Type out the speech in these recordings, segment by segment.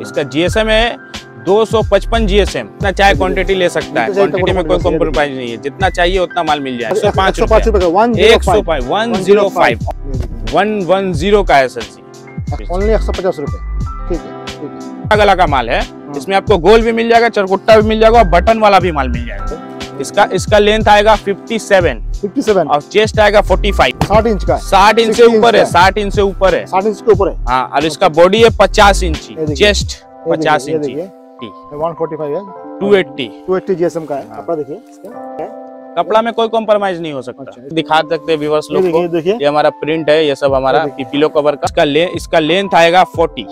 इसका जीएसएम है 255 जीएसएम इतना चाहे क्वांटिटी ले सकता है क्वांटिटी में कोई कॉम्प्रोमाइज नहीं है जितना चाहिए उतना माल मिल जाए एक सौ पाँच रुपए one zero five one one zero का है सर जी ओनली एक सौ पचास रुपए अलग अलग का माल है हाँ। इसमें आपको गोल भी मिल जाएगा चरकुट्टा भी मिल जाएगा और बटन वाला भी माल मिल जाएगा इसका इसका लेंथ आएगा 57 और चेस्ट आएगा इंच का इंच से ऊपर है इंच से ऊपर है इंच के ऊपर है हाँ और इसका बॉडी है पचास इंच चेस्ट इंच है जीएसएम का है हाँ। कपड़ा देखिए कपड़ा में कोई कॉम्प्रोमाइज नहीं हो सकता अच्छा। दिखा सकते व्यूवर्स लोग को ये हमारा प्रिंट है ये सब हमारा पिलो कवर का इसका ले, इसका लेंथ आएगा फोर्टी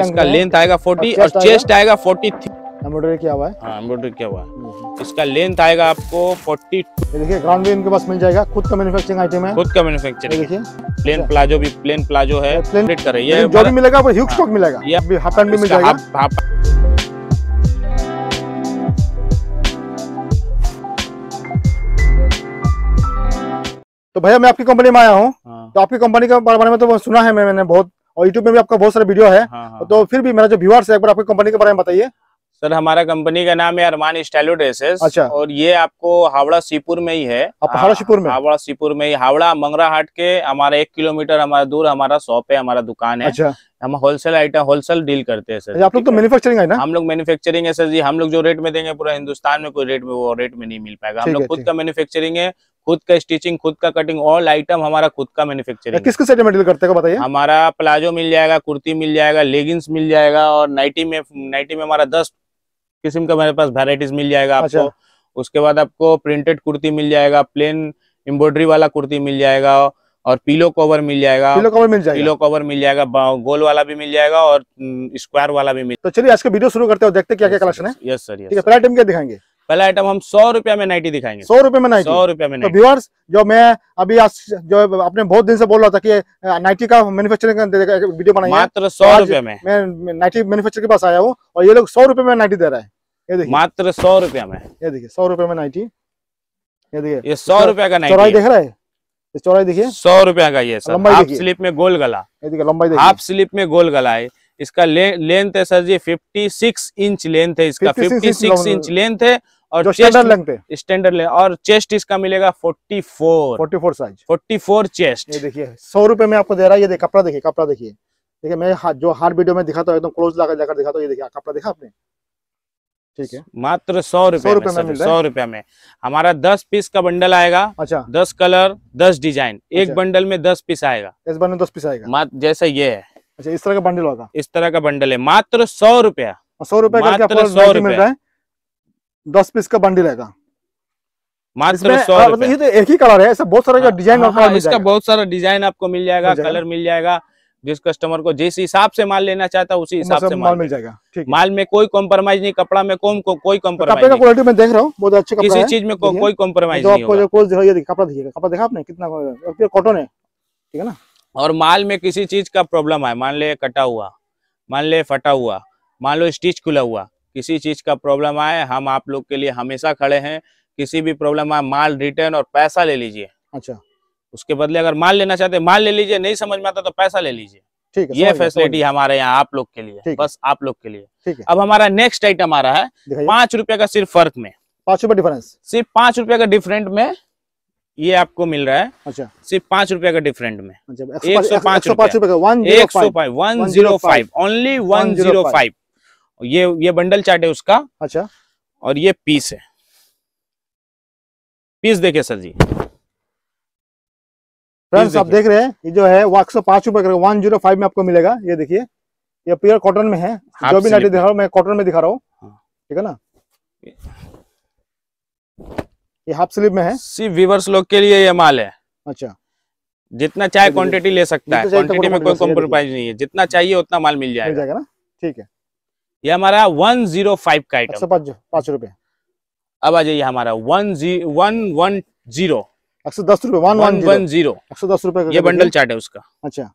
इसका लेंथ आएगा फोर्टी और चेस्ट आएगा फोर्टी एम्ब्रॉयडरी क्या हुआ है हाँ, एम्ब्रॉयडरी क्या हुआ है इसका लेंथ आएगा आपको फोर्टी देखिए ग्राउंड भी इनके पास मिल जाएगा खुद का मैन्युफैक्चरिंग आइटम है खुद का मैन्युफैक्चरिंग देखिए प्लेन प्लाजो भी प्लेन प्लाजो है प्लेन कर रही है जो भी मिलेगा वो ह्यूज स्टॉक मिलेगा ये भी हाफ पैंट भी मिल जाएगा तो भैया मैं आपकी कंपनी में आया हूँ हाँ। तो आपकी कंपनी के बारे में तो सुना है मैंने बहुत और यूट्यूब में भी आपका बहुत सारे वीडियो है हाँ, हाँ, तो फिर भी मेरा जो व्यूअर्स है एक बार आपकी कंपनी के बारे में बताइए सर हमारा कंपनी का नाम है अरमान स्टाइलो ड्रेसेस अच्छा और ये आपको हावड़ा सीपुर में ही है आप हावड़ा हाँ, सीपुर में हावड़ा सीपुर में ही हावड़ा मंगरा हाट के हमारा एक किलोमीटर हमारा दूर हमारा शॉप है हमारा दुकान है अच्छा हम होलसेल आइटम होलसेल डील करते हैं सर आप लोग तो मैन्युफैक्चरिंग है ना हम लोग मैन्युफैक्चरिंग है सर जी हम लोग जो रेट में देंगे पूरा हिंदुस्तान में कोई रेट में वो रेट में नहीं मिल पाएगा हम लोग खुद का मैन्युफैक्चरिंग है खुद का स्टिचिंग खुद का कटिंग ऑल आइटम हमारा खुद का मैन्युफैक्चरिंग किस किस में डील करते हैं बताइए हमारा प्लाजो मिल जाएगा कुर्ती मिल जाएगा लेगिंग्स मिल जाएगा और नाइटी में नाइटी में हमारा दस किस्म का मेरे पास वेराइटीज मिल जाएगा आपको अच्छा। उसके बाद आपको प्रिंटेड कुर्ती मिल जाएगा प्लेन एम्ब्रॉयडरी वाला कुर्ती मिल जाएगा और पीलो कवर मिल जाएगा पीलो कवर मिल जाएगा पीलो कवर मिल जाएगा गोल वाला भी मिल जाएगा और स्क्वायर वाला भी मिल तो चलिए आज का वीडियो शुरू करते हैं देखते क्या क्या कलेक्शन है यस सर पहला आइटम क्या दिखाएंगे पहला आइटम हम सौ रुपया में नाइटी दिखाएंगे सौ रुपए में नाइटी सौ रुपए में तो व्यूअर्स जो मैं अभी आज जो आपने बहुत दिन से बोल रहा था कि नाइटी का मैन्युफैक्चरिंग वीडियो बनाया मात्र सौ तो रुपए में मैं नाइटी मैन्युफैक्चर के पास आया हूँ और ये लोग सौ रुपए में नाइटी दे रहा है ये मात्र सौ रुपया में ये देखिए सौ रुपया में नाइटी ये देखिए ये सौ रुपया का नाइटी देख रहा है चौड़ाई देखिए सौ रुपया का ये सर हाफ स्लिप में गोल गला लंबाई हाफ स्लिप में गोल गला है इसका लेंथ है sir ji fifty six inch length है इसका फिफ्टी सिक्स इंच लेंथ है और स्टैंडर्ड लेंथ है स्टैंडर्ड लेंथ और चेस्ट इसका मिलेगा forty four forty four size forty four chest ये देखिए सौ रुपए में आपको दे रहा है ये देखिए कपड़ा देखिए कपड़ा देखिए देखिए मैं जो हर वीडियो में दिखाता हूँ एकदम क्लोज लगा जाकर दिखाता हूँ ये देखिए कपड़ा देखा आपने ठीक है मात्र सौ रुपए में सौ रुपया में हमारा दस पीस का बंडल आएगा अच्छा दस कलर दस डिजाइन एक अच्छा। बंडल में दस पीस आएगा इस बंडल में दस पीस आएगा जैसा ये है अच्छा इस तरह का बंडल होगा इस तरह का बंडल है मात्र सौ रुपया सौ रुपए मात्र सौ रुपए दस पीस का बंडल आएगा मात्र सौ मतलब ये तो एक ही कलर है हाँ, हाँ, हाँ, बहुत सारा डिजाइन इसका बहुत सारा डिजाइन आपको मिल जाएगा कलर मिल जाएगा जिस कस्टमर को जिस हिसाब से माल लेना चाहता है उसी हिसाब से माल मिल जाएगा ठीक माल में कोई कॉम्प्रोमाइज नहीं कपड़ा में कोई को, कोई तो कॉम्प्रोमाइज का क्वालिटी में देख रहा हूँ बहुत अच्छे किसी चीज में को, कोई कॉम्प्रोमाइज नहीं कपड़ा दिखेगा कपड़ा देखा आपने कितना कॉटन है ठीक है ना और माल में किसी चीज का प्रॉब्लम है मान लिया कटा हुआ मान लिया फटा हुआ मान लो स्टिच खुला हुआ किसी चीज का प्रॉब्लम आए हम आप लोग के लिए हमेशा खड़े हैं किसी भी प्रॉब्लम आए माल रिटर्न और पैसा ले लीजिए अच्छा उसके बदले अगर माल लेना चाहते माल ले लीजिए नहीं समझ में आता तो पैसा ले लीजिए ठीक है ये फैसिलिटी हमारे यहाँ आप लोग के लिए बस आप लोग के लिए अब हमारा नेक्स्ट आइटम आ रहा है पांच रुपए का सिर्फ फर्क में पांच रुपए डिफरेंस सिर्फ पांच रुपए का डिफरेंट में ये आपको मिल रहा है अच्छा सिर्फ पांच रुपए का डिफरेंट में अच्छा, एक सौ पांच रुपए एक सौ five one zero five only one zero five ये ये बंडल चार्ट है उसका अच्छा और ये पीस है पीस देखिए सर जी फ्रेंड्स आप देख रहे हैं ये जो है वो एक सौ पांच रुपए वन जीरो फाइव में आपको मिलेगा ये देखिए ये प्योर कॉटन में है जो भी नाइटी दिखा रहा हूँ मैं कॉटन में दिखा रहा हूँ हाँ। ठीक है ना ये हाफ स्लीव में है सिर्फ व्यूवर्स लोग के लिए ये माल है अच्छा जितना चाहे क्वांटिटी ले सकता है क्वांटिटी में कोई कॉम्प्रोमाइज नहीं है जितना चाहिए उतना माल मिल जाएगा ना ठीक है ये हमारा वन जीरो फाइव का आइटम अच्छा, पाँच रुपए अब आ जाइए हमारा वन जी वन वन जीरो एक सौ दस रूपए एक सौ दस रूपए ये बंडल चार्ट है उसका अच्छा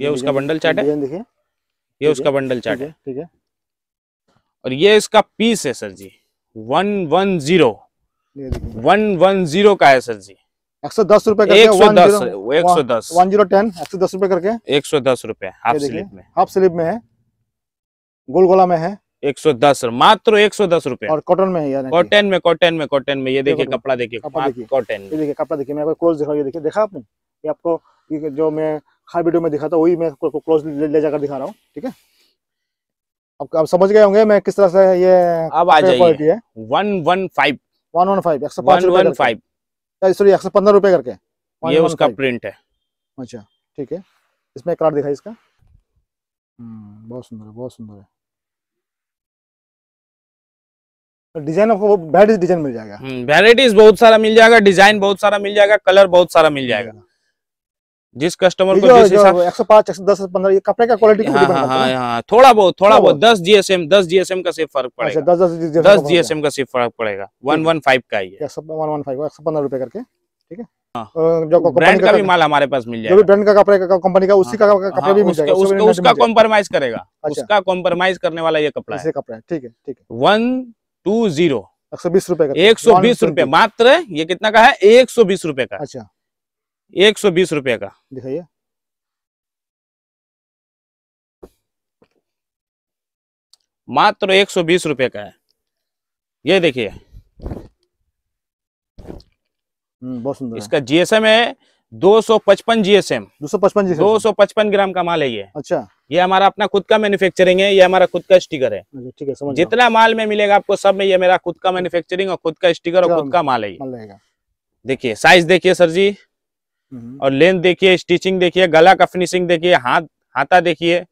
ये उसका बंडल चार्ट है देखिए ये उसका बंडल चार्ट है ठीक है और ये इसका पीस है sir ji one one zero one one zero का है सर जी एक सौ दस रूपए एक सौ दस एक सौ दस वन जीरो टेन एक सौ दस रूपए करके एक सौ दस रूपए हाफ स्लीप में हाफ स्लीप में है गोल गोला में है एक सौ दस मात्र एक सौ दस रूपए और कॉटन में है कॉटन में कॉटन में कॉटन हाँ, में ये देखिए कपड़ा देखिए कॉटन देखिए कपड़ा देखिए मैं क्लोज दिखा देखिए देखा आपने ये आपको जो मैं हर वीडियो में दिखाता वही मैं क्लोज ले जाकर दिखा रहा हूँ ठीक है अब आप समझ गए होंगे मैं किस तरह से ये अब आ जाइए one one five one one five एक सौ वन वन फाइव सॉरी एक सौ पंद्रह रुपए करके ये उसका प्रिंट है अच्छा ठीक है इसमें करार दिखाई इसका हम्म, बहुत सुंदर है बहुत सुंदर है डिजाइन तो आपको वेराइटी डिजाइन मिल जाएगा वेराइटीज हम्म, बहुत सारा मिल जाएगा डिजाइन बहुत सारा मिल जाएगा कलर बहुत सारा मिल जाएगा जिस कस्टमर को जिस एक सौ पांच एक सौ दस पंद्रह कपड़े का क्वालिटी हाँ हाँ हाँ, हाँ थोड़ा बहुत थोड़ा बहुत दस जीएसएम दस जीएसएम अच्छा, का सिर्फ फर्क पड़ेगा दस दस दस जीएसएम का सिर्फ फर्क पड़ेगा वन वन फाइव का ही एक सौ पंद्रह रुपए करके ठीक है हाँ। जो ब्रांड का भी माल हमारे पास मिल जाएगा जो ब्रांड का कपड़े का कंपनी का उसी का हाँ, कपड़ा हाँ, भी मिल जाएगा अच्छा। उसका कॉम्प्रोमाइज करेगा उसका कॉम्प्रोमाइज करने वाला ये कपड़ा है ठीक है ठीक है वन टू जीरो एक सौ बीस रूपए का एक सौ बीस रूपए मात्र ये कितना का है एक सौ बीस रूपए का अच्छा एक सौ बीस रूपए का दिखाइए मात्र एक सौ बीस रूपए का है ये देखिए हम्म, बहुत सुंदर इसका जीएसएम है दो सौ पचपन जीएसएम दो सौ पचपन दो सौ पचपन ग्राम का माल है ये अच्छा ये हमारा अपना खुद का मैन्युफैक्चरिंग है ये हमारा खुद का स्टिकर है अच्छा, ठीक है समझ जितना माल में मिलेगा आपको सब में ये मेरा खुद का मैन्युफैक्चरिंग और खुद का स्टिकर और अच्छा, खुद का माल है देखिए साइज देखिए सर जी हम्म। और लेंथ देखिए स्टिचिंग देखिए गला का फिनिशिंग देखिए हाथ हाथा देखिए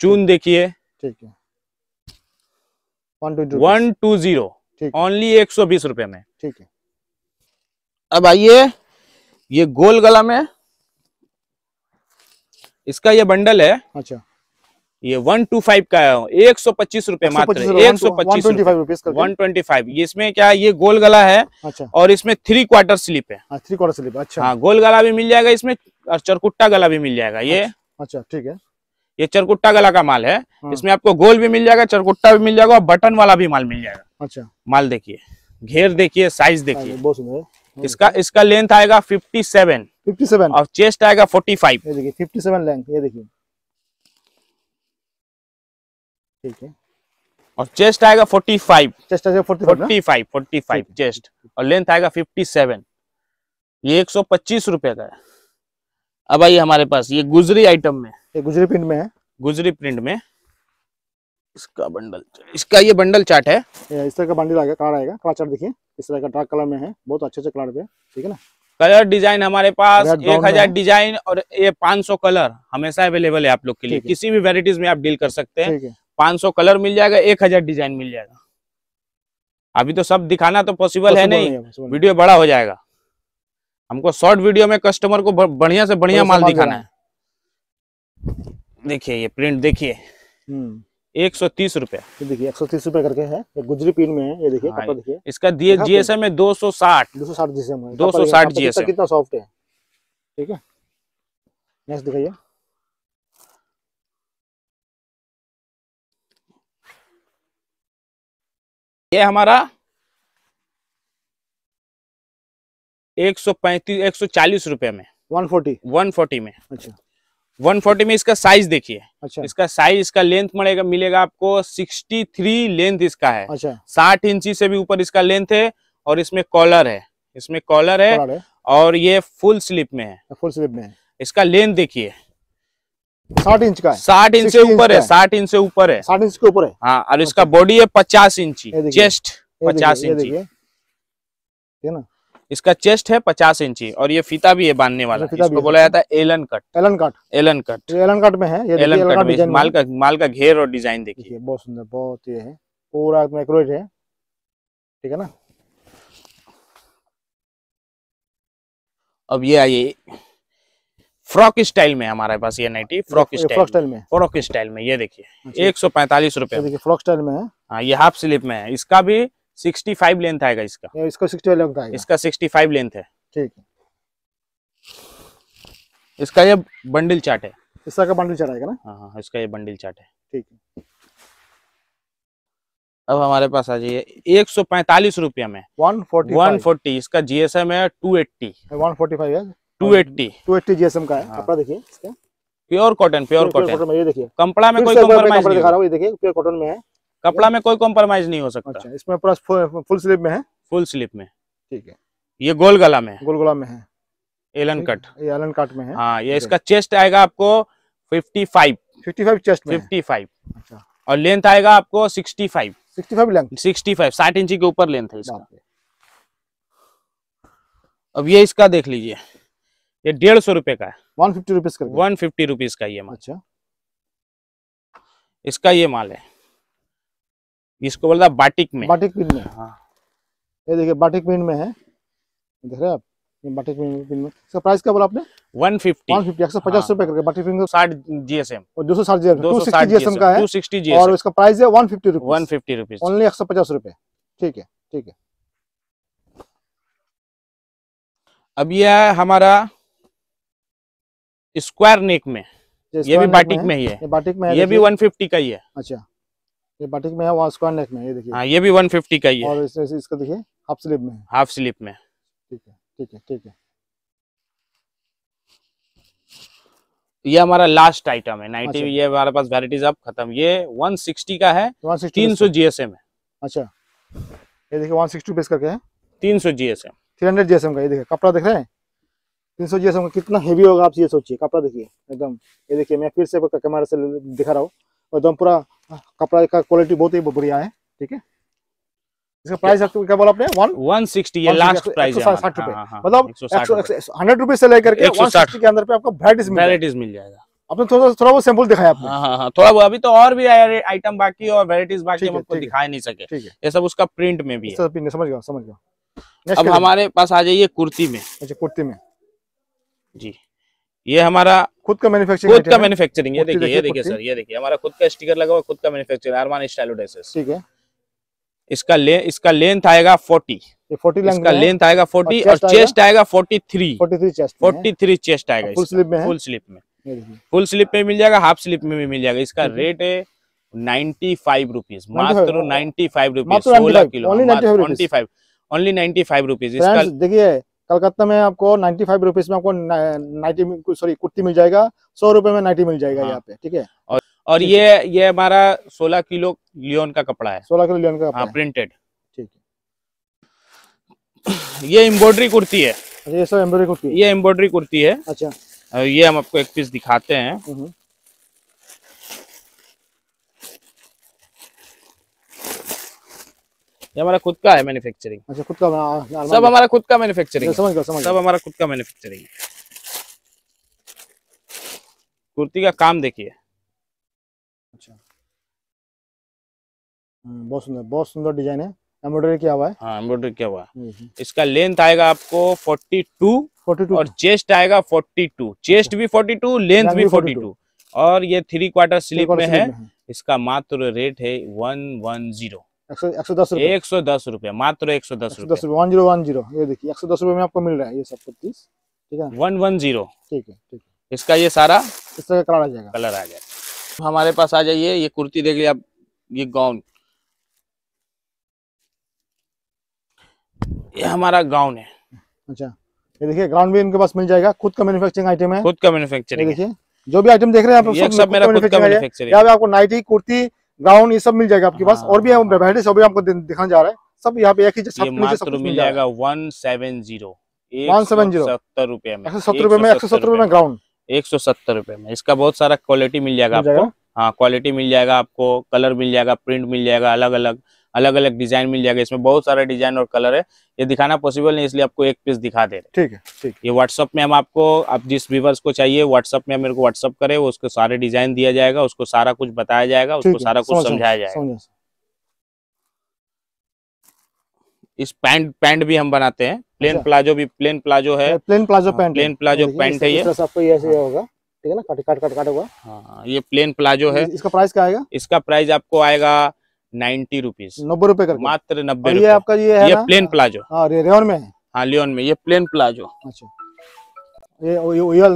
चून देखिए ठीक है वन टू जीरो ओनली एक सौ बीस रुपए में ठीक है अब आइए ये गोल गला में इसका ये बंडल है अच्छा ये वन टू फाइव का है एक सौ पच्चीस रूपए मात्र एक सौ पच्चीस वन ट्वेंटी फाइव इसमें क्या ये गोल गला है अच्छा। और इसमें थ्री क्वार्टर स्लिप है थ्री क्वार्टर स्लिप अच्छा हाँ गोल गला भी मिल जाएगा इसमें और चरकुट्टा गला भी मिल जाएगा ये अच्छा, अच्छा ठीक है ये चरकुट्टा गला का माल है हाँ। इसमें आपको गोल भी मिल जाएगा चरकुट्टा भी मिल जाएगा और बटन वाला भी माल मिल जाएगा अच्छा माल देखिए घेर देखिए साइज देखिए बहुत सुंदर इसका इसका लेंथ आएगा फिफ्टी सेवन फिफ्टी सेवन और चेस्ट आएगा forty five fifty seven length ये देखिए ठीक है और चेस्ट आएगा 45 चेस्ट आएगा 45 45 45 चेस्ट और लेंथ आएगा 57 ये एक सौ पच्चीस रुपए का है अब आइए हमारे पास ये गुजरी आइटम में ये गुजरी प्रिंट में है गुजरी प्रिंट में इसका बंडल इसका ये बंडल चार्ट है इस तरह का बंडल आएगा कलर आएगा कलर चार्ट देखिए इस तरह का डार्क कलर में है बहुत अच्छे अच्छे कलर पे ठीक है ना कलर डिजाइन हमारे पास एक हजार डिजाइन और ये पांच सौ कलर हमेशा अवेलेबल है आप लोग के लिए किसी भी वेराइटीज में आप डील कर सकते हैं 500 कलर मिल जाएगा एक हजार डिजाइन मिल जाएगा अभी तो सब दिखाना तो पॉसिबल है तो नहीं वीडियो बड़ा हो जाएगा हमको शॉर्ट वीडियो में कस्टमर को बढ़िया से बढ़िया तो माल दिखाना है देखिए ये हम्म। प्रिंट देखिए एक सौ तीस रूपए देखिए एक सौ तीस रूपए करके है गुजरी पिन में है ये देखिए हाँ, देखिए इसका दिए जीएसएम है दो सौ साठ दो सौ साठ जीएसएम दो सौ साठ जीएसएम कितना सॉफ्ट है ठीक है नेक्स्ट दिखाइए ये हमारा 135 सौ रुपए में 140 140 में अच्छा 140 में इसका साइज देखिए अच्छा इसका साइज इसका लेंथ मिलेगा मिलेगा आपको 63 लेंथ इसका है अच्छा 60 इंची से भी ऊपर इसका लेंथ है और इसमें कॉलर है इसमें कॉलर है, है और ये फुल स्लिप में है फुल स्लिप में है इसका लेंथ देखिए साठ इंच का साठ इंच से ऊपर है साठ इंच से ऊपर है साठ इंच के ऊपर है हाँ और इसका बॉडी है पचास इंची चेस्ट पचास इंची है ना इसका चेस्ट है पचास इंची और ये फीता भी है बांधने वाला इसको बोला जाता है A line cut A line cut A line cut A line cut में है ये एलन कट में माल का माल का घेर और डिजाइन देखिए बहुत सुंदर बहुत ये है पूरा माइक्रोवेट है ठीक है ना अब ये आइए फ्रॉक स्टाइल में हमारे पास ये नाइटी फ्रॉक स्टाइल में फ्रॉक स्टाइल में ये देखिए अच्छा। एक सौ पैंतालीस रूपए फ्रॉक स्टाइल में हाँ ये हाफ स्लीप में है इसका भी सिक्सटी फाइव लेंथ आएगा इसका इसका सिक्सटी फाइव लेंथ है ठीक है इसका ये बंडल चार्ट है इसका का बंडल चार्ट आएगा ना हाँ हाँ इसका ये बंडल चार्ट है ठीक है अब हमारे पास आ जाइए एक सौ पैंतालीस रुपया में वन फोर्टी वन फोर्टी इसका जीएसएम है two eighty one forty five two eighty GSM का है हाँ। कपड़ा देखिए प्योर कॉटन प्योर कॉटन ये देखिए कपड़ा में कोई कॉम्प्रोमाइज नहीं दिखा रहा हूँ देखिए प्योर कॉटन में है कपड़ा में कोई कॉम्प्रोमाइज नहीं हो सकता अच्छा, इसमें पूरा फुल स्लीव में है फुल स्लीव में ठीक है ये गोल गला में गोल गला में है एलन कट ये एलन कट में है हाँ ये इसका चेस्ट आएगा आपको fifty five fifty five chest fifty five अच्छा और लेंथ आएगा आपको sixty five sixty five length sixty five साठ इंची के ऊपर लेंथ है इसका अब ये इसका देख लीजिए ये डेढ़ सौ रुपए का है वन फिफ्टी रुपीज का वन फिफ्टी रुपीज का ये माल अच्छा इसका ये माल है इसको बोलता बाटिक में बाटिक पिन में हाँ ये देखिए बाटिक पिन में है देख रहे आप बाटिक पिन में इसका प्राइस क्या बोला आपने वन फिफ्टी वन फिफ्टी एक सौ पचास हाँ। रुपए करके बाटिक पिन साठ और दो सौ साठ दो सौ साठ का है टू सिक्सटी जी और इसका प्राइस है one fifty rupees one fifty rupees only एक सौ पचास रुपए ठीक है ठीक है अब यह हमारा स्क्वायर नेक में ये भी बाटिक में ही है बाटिक में ये भी वन फिफ्टी का ही है अच्छा ये बाटिक में है वहाँ स्क्वायर नेक में ये देखिए हाँ ये भी वन फिफ्टी का ही है और इस, इसका देखिए हाफ स्लीप में हाफ स्लीप में ठीक है ठीक है ठीक है ये हमारा लास्ट आइटम है नाइटी अच्छा। ये हमारे पास वेराइटीज अब खत्म ये 160 का है 160 तीन सौ जीएसएम है अच्छा ये देखिए 160 रुपीस करके है 300 जीएसएम 300 जीएसएम का ये देखिए कपड़ा देख रहे हैं तीन सौ जी कितना हेवी होगा आप ये सोचिए कपड़ा देखिए एकदम ये देखिए मैं फिर से कैमरा से दिखा रहा हूँ एकदम पूरा हाँ, कपड़ा का क्वालिटी बहुत ही बढ़िया है ठीक है इसका प्राइस आपको क्या बोला आपने वन वन सिक्सटी ये लास्ट प्राइस है साठ रुपए हाँ, हाँ, मतलब हंड्रेड रुपीज से लेकर के वन सिक्सटी के अंदर पे आपको वेराइटीज वेराइटीज मिल जाएगा आपने थोड़ा थोड़ा वो सैंपल दिखाया आपने हाँ, हाँ, थोड़ा वो अभी तो और भी आइटम बाकी और वेराइटीज बाकी हम आपको दिखा नहीं सके ये सब उसका प्रिंट में भी है समझ गया समझ गया अब हमारे पास आ जाइए कुर्ती में अच्छा कुर्ती में जी ये हमारा खुद का मैन्युफैक्चरिंग खुद का मैन्युफैक्चरिंग ये देखिए ये देखिए सर ये देखिए हमारा खुद का स्टिकर लगा हुआ खुद का मैन्युफैक्चरिंग अरमान स्टाइल ठीक है इसका ले इसका लेंथ आएगा 40 फोर्टी इसका लेंथ आएगा 40 और चेस्ट आएगा 43 43 चेस्ट फोर्टी चेस्ट आएगा फुल स्लिप में फुल स्लिप में फुल स्लिप में मिल जाएगा हाफ स्लिप में भी मिल जाएगा इसका रेट है नाइन्टी फाइव रुपीज मात्र नाइन्टी फाइव रुपीज सोलह kilo twenty five only ninety five rupees इसका देखिए कलकत्ता में आपको नाइन्टी फाइव रुपीज में आपको नाइन्टी सॉरी कुर्ती मिल जाएगा सौ रुपए में नाइन्टी मिल जाएगा हाँ। यहाँ पे ठीक है और, और ये ये हमारा सोलह किलो लियोन का कपड़ा है सोलह किलो लियोन का कपड़ा हाँ, प्रिंटेड ठीक है ये एम्ब्रॉयडरी कुर्ती है ये सब एम्ब्रॉयडरी कुर्ती है ये एम्ब्रॉयडरी कुर्ती है अच्छा ये हम आपको एक पीस दिखाते हैं हम्म। ये हमारा खुद का है मैन्युफैक्चरिंग अच्छा खुद का आ, हाँ, हाँ, सब हाँ। हमारा खुद का मैन्युफैक्चरिंग समझ गया समझ गया सब हमारा खुद का मैन्युफैक्चरिंग कुर्ती का काम देखिए अच्छा हम्म, बहुत सुंदर बहुत सुंदर डिजाइन है एम्ब्रॉयडरी किया हुआ है हां एम्ब्रॉयडरी किया हुआ है हम्म, हम्म। इसका लेंथ आएगा आपको 42 42 और चेस्ट आएगा 42 चेस्ट अच्छा। भी 42 लेंथ भी 42 और ये 3 क्वार्टर स्लीव में है इसका मात्र रेट है 110 वन जीरो एक सौ दस मात्र एक सौ दस दस वन जीरो वन जीरो ये देखिए एक सौ दस में आपको मिल रहा है ये सब ठीक है वन वन जीरो ठीक है ठीक है इसका ये सारा इसका कलर आ जाएगा कलर आ जाएगा हमारे पास आ जाइए ये कुर्ती देख लिया ये गाउन ये हमारा गाउन है अच्छा ये देखिए गाउन भी इनके पास मिल जाएगा खुद का मैन्युफैक्चरिंग आइटम है खुद का मैन्युफैक्चरिंग देखिए जो भी आइटम देख रहे हैं आप सब, मेरा खुद का मैन्युफैक्चरिंग आपको नाइटी कुर्ती गाउन ये सब मिल जाएगा आपके पास और भी वेराइटी हाँ। सब आपको दिखाने जा रहा है सब यहाँ पे एक ही मिल जाएगा one seven zero one seven zero सत्तर रुपए में एक सौ सत्तर रुपए में एक सौ सत्तर रुपए में ग्राउंड एक सौ सत्तर रुपए में इसका बहुत सारा क्वालिटी मिल जाएगा आपको हाँ क्वालिटी मिल जाएगा आपको कलर मिल जाएगा प्रिंट मिल जाएगा अलग अलग अलग अलग डिजाइन मिल जाएगा इसमें बहुत सारे डिजाइन और कलर है ये दिखाना पॉसिबल नहीं इसलिए आपको एक पीस दिखा दे रहे ठीक है ठीक ये व्हाट्सअप में हम आपको आप जिस व्यूवर्स को चाहिए व्हाट्सअप में मेरे को व्हाट्सअप करे उसको सारे डिजाइन दिया जाएगा उसको सारा कुछ बताया जाएगा उसको सारा कुछ समझाया जाएगा इस पैंट पैंट भी हम बनाते हैं प्लेन अच्छा। प्लाजो भी प्लेन प्लाजो है plain palazzo pant plain palazzo pant है ये आपको ऐसे होगा ठीक है ना काट काट काट होगा हाँ ये प्लेन प्लाजो है इसका प्राइस क्या आएगा इसका प्राइस आपको आएगा नाइन्टी रुपीज नब्बे रुपए का मात्र नब्बे ये आपका ये है ये प्लेन प्लाजो हाँ में हाँ लियोन में ये प्लेन प्लाजो अच्छा ये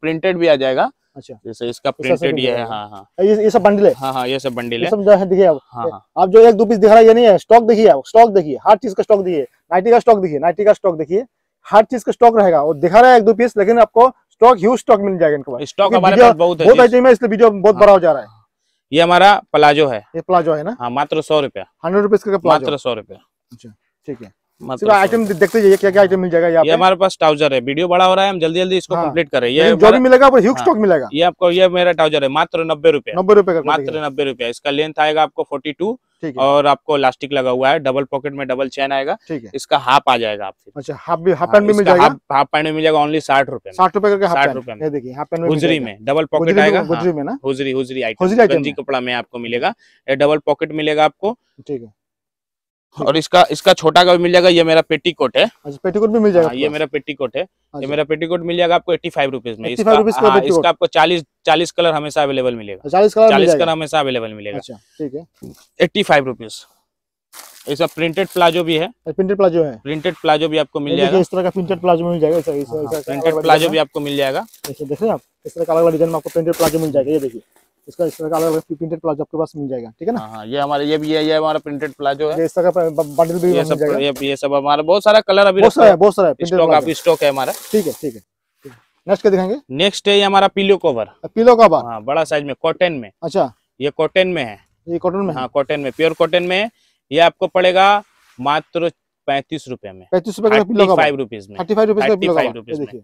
प्रिंटेड हाँ, हाँ, भी आ जाएगा अच्छा जैसे इसका प्रिंटेड ये है हाँ हाँ ये ये सब बंडल है हाँ हाँ ये सब बंडल है आप हाँ हाँ आप जो एक दो पीस दिख रहा है ये नहीं है स्टॉक देखिए आप स्टॉक देखिए हर चीज का स्टॉक दिए नाइटी का स्टॉक देखिए नाइटी का स्टॉक देखिए हर चीज का स्टॉक रहेगा और दिखा रहा है एक दो पीस लेकिन आपको स्टॉक ह्यूज स्टॉक मिल जाएगा इनको स्टॉक हमारे बहुत है बहुत आइटम है इसलिए वीडियो बहुत बड़ा हो जा रहा है हाँ। ये हमारा प्लाजो है ये प्लाजो है ना हाँ मात्र सौ रुपया हंड्रेड रुपीज का मात्र सौ रुपया अच्छा, ठीक है आइटम देखते जाइए क्या क्या आइटम मिल जाएगा ये हमारे पास ट्राउजर है वीडियो बड़ा हो रहा है हम जल्दी जल्दी इसको कंप्लीट हाँ। करें ये जो भी मिलेगा आपको ह्यूज स्टॉक मिलेगा ये आपको ये मेरा ट्राउजर है मात्र नब्बे रुपए नब्बे रुपए का मात्र नब्बे रुपया इसका लेंथ आएगा आपको फोर्टी टू और आपको इलास्टिक लगा हुआ है डबल पॉकेट में डबल चैन आएगा ठीक है इसका हाफ आ जाएगा आपसे अच्छा हाफ भी हाफ पैंट में मिल जाएगा हाफ पैंट मिल जाएगा ओनली साठ रुपए साठ रुपए का साठ रुपए में हुजरी में डबल पॉकेट आएगा हुजरी हाँ, में ना हुजरी हुजरी आइटम गंजी कपड़ा में आपको मिलेगा डबल पॉकेट मिलेगा आपको ठीक है और इसका इसका छोटा का भी मिल जाएगा ये मेरा पेटी कोट है पेटी अच्छा, कोट भी मिल हाँ, जाएगा ये मेरा पेटी कोट है ये अच्छा। मेरा पेटी कोट मिल जाएगा आपको एट्टी फाइव रुपीज में हाँ, इसका आपको चालीस चालीस कलर हमेशा अवेलेबल मिलेगा चालीस कलर चालीस कलर हमेशा अवेलेबल मिलेगा अच्छा ठीक है एट्टी फाइव रुपीज इसका प्रिंटेड प्लाजो भी है प्रिंटेड अच्छा, प्लाजो है प्रिंटेड प्लाजो हाँ, भी आपको मिल जाएगा इस तरह का प्रिंटेड प्लाजो मिल जाएगा प्रिंटेड प्लाजो भी आपको मिल जाएगा देखिए आप इस तरह का अलग अलग डिजाइन में आपको प्रिंटेड प्लाजो मिल जाएगा ये देखिए इसका इस तरह का अलग अलग प्रिंटेड प्लाजो आपके पास मिल जाएगा ठीक है ना हाँ, हाँ ये हमारे ये भी है ये हमारा प्रिंटेड प्लाजो है इस तरह का बंडल भी ये सब ये, सब हमारा बहुत सारा कलर अभी बहुत सारा बहुत सारा स्टॉक आप स्टॉक है हमारा ठीक है ठीक है नेक्स्ट क्या दिखाएंगे नेक्स्ट है ये हमारा पिलो कवर पिलो कवर हाँ बड़ा साइज में कॉटन में अच्छा ये कॉटन में है ये कॉटन में हाँ कॉटन में प्योर कॉटन में ये आपको पड़ेगा मात्र पैंतीस रूपए में पैंतीस रूपए फाइव रूपीज में थर्टी फाइव रुपीज में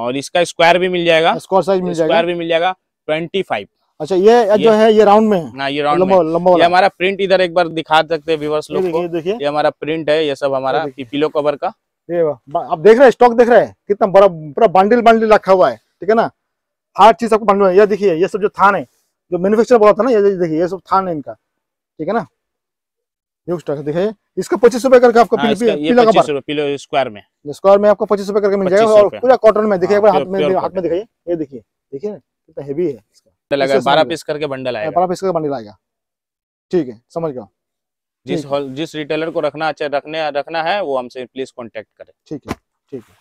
और इसका स्क्वायर भी मिल जाएगा स्क्वायर साइज मिल जाएगा स्क्वायर भी मिल जाएगा ट्वेंटी फाइव अच्छा ये जो है ये राउंड में ना हाँ, ये राउंड लंबा, लंबा ये हमारा प्रिंट इधर एक बार दिखा सकते हैं व्यूवर्स लोग को ये हमारा प्रिंट है ये सब हमारा पिलो कवर का ये आप देख रहे हैं स्टॉक देख रहे हैं कितना बड़ा पूरा बंडल बंडल रखा हुआ है ठीक है ना हर चीज आपको बंडल ये देखिए ये सब जो थान है जो मैनुफेक्चर बोला था ना ये देखिए ये सब थान है इनका ठीक है ना देखिए इसका पच्चीस रुपए करके आपको हाँ, स्क्वायर में स्क्वायर में आपको पच्चीस रुपए करके मिल जाएगा और पूरा कॉटन में देखिए हाँ, हाथ में हाथ में दिखाइए ये देखिए देखिए कितना हेवी है बारह पीस करके बंडल हाँ, आएगा बारह पीस करके बंडल आएगा ठीक है समझ गया जिस हॉल जिस रिटेलर को रखना अच्छा रखने रखना है वो हमसे प्लीज कांटेक्ट करें ठीक है ठीक है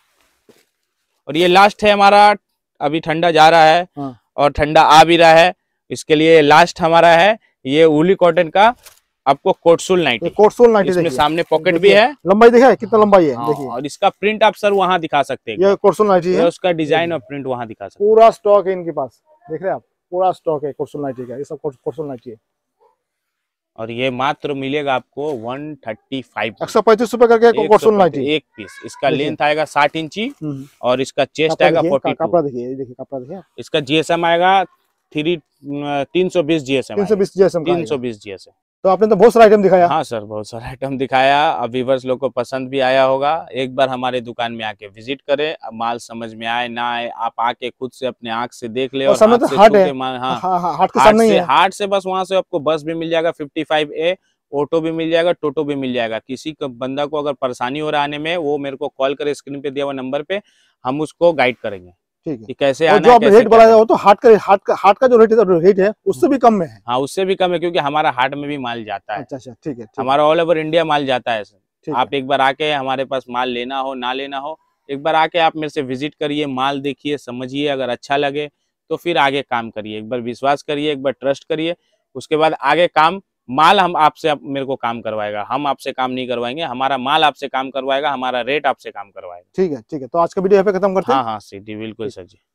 और ये लास्ट है हमारा अभी ठंडा जा रहा है हाँ। और ठंडा आ भी रहा है इसके लिए लास्ट हमारा है ये उली कॉटन का आपको कोटसूल नाइटी कोटसूल नाइटी इसमें सामने पॉकेट भी है लंबाई है कितना लंबाई है हाँ, देखिए और इसका प्रिंट आप सर वहाँ दिखा सकते हैं ये कोटसूल नाइटी है उसका डिजाइन और प्रिंट वहाँ दिखा सकते पूरा स्टॉक है इनके पास देख रहे हैं आप पूरा स्टॉक है कोटसूल नाइटी का ये सब कोटसूल नाइटी है और ये मात्र मिलेगा आपको वन थर्टी फाइव एक सौ पैंतीस रूपए करके एक पीस इसका लेंथ आएगा साठ इंची हम्म। और इसका चेस्ट आएगा फोर्टी कपड़ा देखिए देखिए कपड़ा देखिए इसका जीएसएम आएगा थ्री तीन सौ बीस जीएसएम तीन सौ बीस जीएसएम तीन सौ बीस जीएसएम तो आपने तो बहुत सारा आइटम दिखाया हाँ सर बहुत सारा आइटम दिखाया अब व्यूवर्स लोग को पसंद भी आया होगा एक बार हमारे दुकान में आके विजिट करें माल समझ में आए ना आए आप आके खुद से अपने आंख से देख ले और, और तो से हाँ, हाँ, हाँ, हार्ट से बस वहाँ से आपको बस भी मिल जाएगा फिफ्टी फाइव ए ऑटो भी मिल जाएगा टोटो भी मिल जाएगा किसी बंदा को अगर परेशानी हो रहा आने में वो मेरे को कॉल करे स्क्रीन पे दिया हुआ नंबर पे हम उसको गाइड करेंगे ठीक है हाँ, उससे भी कम है क्योंकि हमारा हार्ट में भी माल जाता है अच्छा, अच्छा ठीक है हमारा ऑल ओवर इंडिया माल जाता है सर आप एक बार आके हमारे पास माल लेना हो ना लेना हो एक बार आके आप मेरे से विजिट करिए माल देखिए समझिए अगर अच्छा लगे तो फिर आगे काम करिए एक बार विश्वास करिए एक बार ट्रस्ट करिए उसके बाद आगे काम माल हम आपसे आप मेरे को काम करवाएगा हम आपसे काम नहीं करवाएंगे हमारा माल आपसे काम करवाएगा हमारा रेट आपसे काम करवाएगा ठीक है ठीक है तो आज का वीडियो यहाँ पे खत्म करते हैं हाँ हाँ सीधी बिल्कुल सर जी